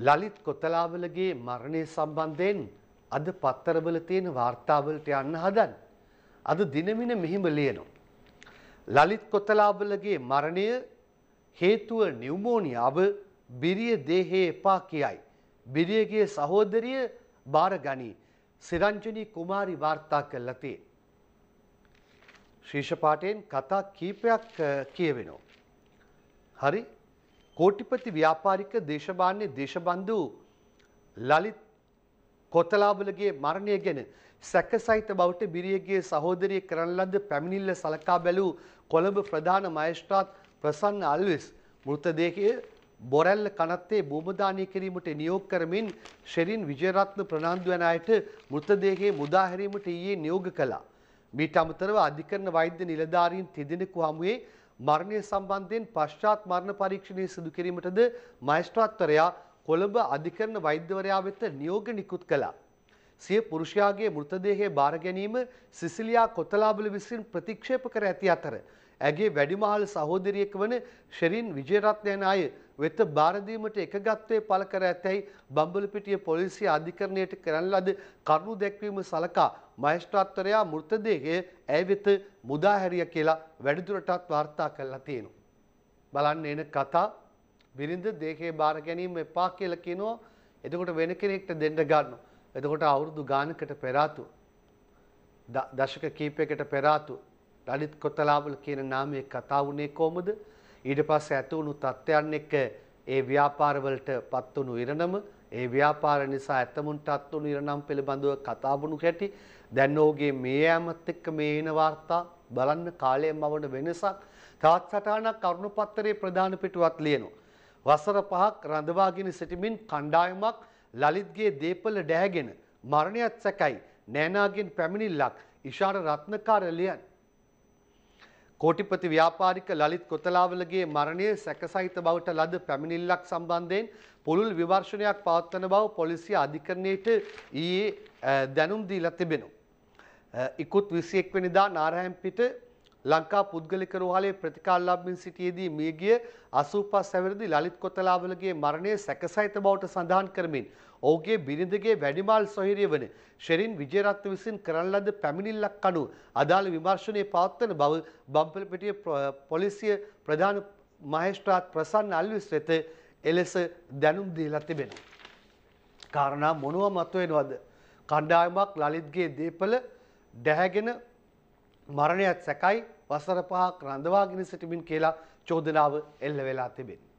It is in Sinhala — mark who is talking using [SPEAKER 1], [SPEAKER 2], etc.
[SPEAKER 1] ලලිත් කොතලාවලගේ මරණය සම්බන්ධයෙන් අද පත්තරවල තියෙන වාර්තාවලට යන්න හදන්. අද දිනමින මෙහිම ලියනවා. ලලිත් කොතලාවලගේ මරණය හේතුව නිවමෝනියාව බිරිය දේහයේ එපා කියයි. බිරියගේ සහෝදරිය බාර ගනී සිරංජනී කුමාරි වාර්තා කළතේ. ශීෂපාටයෙන් කතා කීපයක් කියවෙනවා. හරි කෝටිපති ව්‍යාපාරික දේශපාලන දේශබන්දු ලලිත් කොතලාබලගේ මරණය ගැන සැකසහිත බවට බිරියගේ සහෝදරිය කරන ලද පැමිණිල්ල සලකා බැලූ කොළඹ ප්‍රධාන මහේස්ත්‍රාත් ප්‍රසන්න අල්විස් මෘතදේහය බොරැල්ල කනත්තේ බූමදානය කිරීමට නියෝග කරමින් ශෙරින් විජයරත්න ප්‍රනාන්දු වන අයට මෘතදේහය මුදා හැරීමට ඊයේ නියෝග කළා. මීට අමතරව අධිකරණ වෛද්‍ය නිලධාරීන් තිදෙනෙකු හමුවේ මරණය සම්බන්ධයෙන් පශ්චාත් මරණ පරීක්ෂණය සිදු කිරීමටද මයිස්ට්‍රාත්වරයා කොළඹ අධිකරණ වෛද්‍යවරයා වෙත නියෝග නිකුත් කළා. සිය පුරුෂයාගේ මෘතදේහය බාර ගැනීම සිසිලියා කොතලාබල විසින් ප්‍රතික්ෂේප කර ඇති අතර ඇගේ වැඩිමහල් සහෝදරියක වන ෂෙරින් විජේරත්නයන අය වෙත බාරදීමට එකගත්වය පළ කර ඇතැයි බම්බලපිටිය පොලිසිය අධිකරණයට කරන ලද කරුණු දැක්වීම සලකා මෛෂ්ත්‍රාත්වරයා මෘතදේහය ඇය වෙත මුදාහැරිය කියලා වැඩිදුරටත් වාර්තා කරලා තියෙනවා. බලන්න එන කතා බිරිඳ දේහය බාර ගැනීම එපා කියලා කියනවා එතකොට වෙන කෙනෙක්ට දෙන්න ගන්නවා. එතකොට අවුරුදු ගානකට පෙරාතු දශක කීපයකට පෙරාතු ලලිත් කොතලාවල කියන නාමයේ කතා වුණේ කොහොමද? ඊට පස්සේ ඇති වුණු තත්ත්වයන් එක්ක ඒ ව්‍යාපාරවලට පත් වුණු ඉරණම, ඒ ව්‍යාපාර නිසා ඇතමුන්ටත් වුණු ඉරණම් පිළිබඳව කතා වුණු හැටි, දැන් ඔහුගේ මේ යාමත් එක්ක මේ එන වාර්තා බලන්න කාලයම වවන වෙනසක් තවත් සටහනක් කරුණපත්තරේ ප්‍රධාන පිටුවත් ලියනවා. වසර පහක් රඳවාගෙන සිටමින් කණ්ඩායමක් ලලිත්ගේ දේපල ඩෑගෙන මරණයත් සැකයි නෑනාගෙන් පැමිණිල්ලක් ඉෂාර රත්නකාර ලියන්. කෝටිපති ව්‍යාපාරික ලලිත් කොතලාවලගේ මරණය සැකසහිත බවට ලද පැමිණිල්ලක් සම්බන්ධයෙන් පුළුල් විවර්ශනයක් පවත්වන බව පොලිසිය අධිකරණයට ඊයේ දැනුම් දීලා තිබෙනවා. ඉකුත් 21 වෙනිදා නාරහම්පිට ලංකා පුද්ගලික රෝහලේ ප්‍රතිකාරලබමින් සිටියේදී මියගිය 85 සැවරදී ලලිත් කොතලාවලගේ මරණය සැකසිත බවට සඳහන් කරමින් ඔහුගේ බිරිඳගේ වැඩිමාල් සොහිරිය වන ෂෙරින් විජේරත්න විසින් කරන ලද පැමිණිල්ලක් අනුව අදාළ විමර්ශනය පවත්වන බව බම්පලපිටිය පොලිසිය ප්‍රධාන මහේස්ත්‍රාත් ප්‍රසන්න අල්විස් වෙත එලෙස දැනුම් දීලා තිබෙනවා. කාරණා මොනවා මතුවෙනවද? කණ්ඩායමක් ලලිත්ගේ දීපල දැහැගෙන මරණයත් සැකයි වසර පහක් රඳවාගෙන සිටිමින් කියලා චෝදනාව එල්ල වෙලා තිබෙන්නේ.